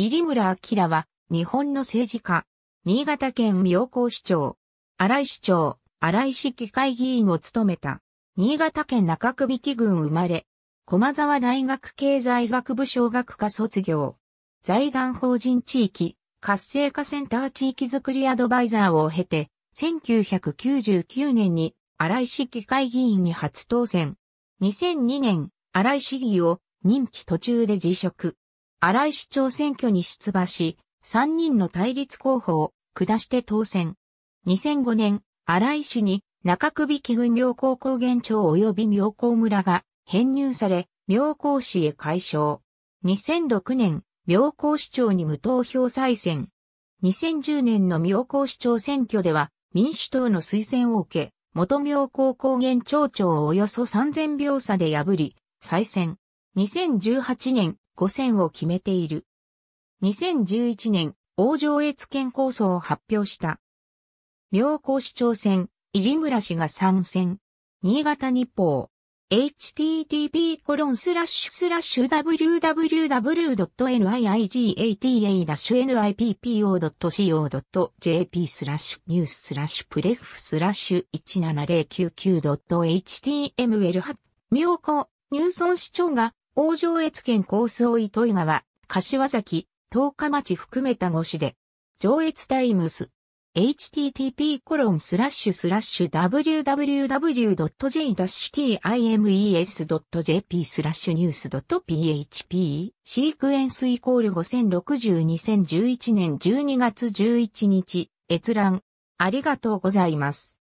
入村明は、日本の政治家、新潟県妙高市長、荒井市長、荒井市議会議員を務めた、新潟県中区引郡生まれ、駒沢大学経済学部小学科卒業、財団法人地域、活性化センター地域づくりアドバイザーを経て、1999年に荒井市議会議員に初当選。2002年、荒井市議を任期途中で辞職。新井市長選挙に出馬し、3人の対立候補を下して当選。2005年、新井市に中首木郡妙高高原町及び妙高村が編入され、妙高市へ解消。2006年、妙高市長に無投票再選。2010年の妙高市長選挙では民主党の推薦を受け、元妙高高原町長をおよそ3000票差で破り、再選。2018年、5選を決めている。2011年、王上越県構想を発表した。妙高市長選、入村氏が参戦。新潟日報。http コロンスラッシュスラッシュ www.niigata-nippo.co.jp スラッシュニューススラッシュプレフスラッシュ 17099.html8 妙高ニューソン市長が王城越県コーを糸井川、柏崎、十日町含めた5市で、上越タイムス、http コロンスラッシュスラッシュ www.j-times.jp スラッシュニュース .php シークエンスイコール50602011年12月11日閲覧ありがとうございます。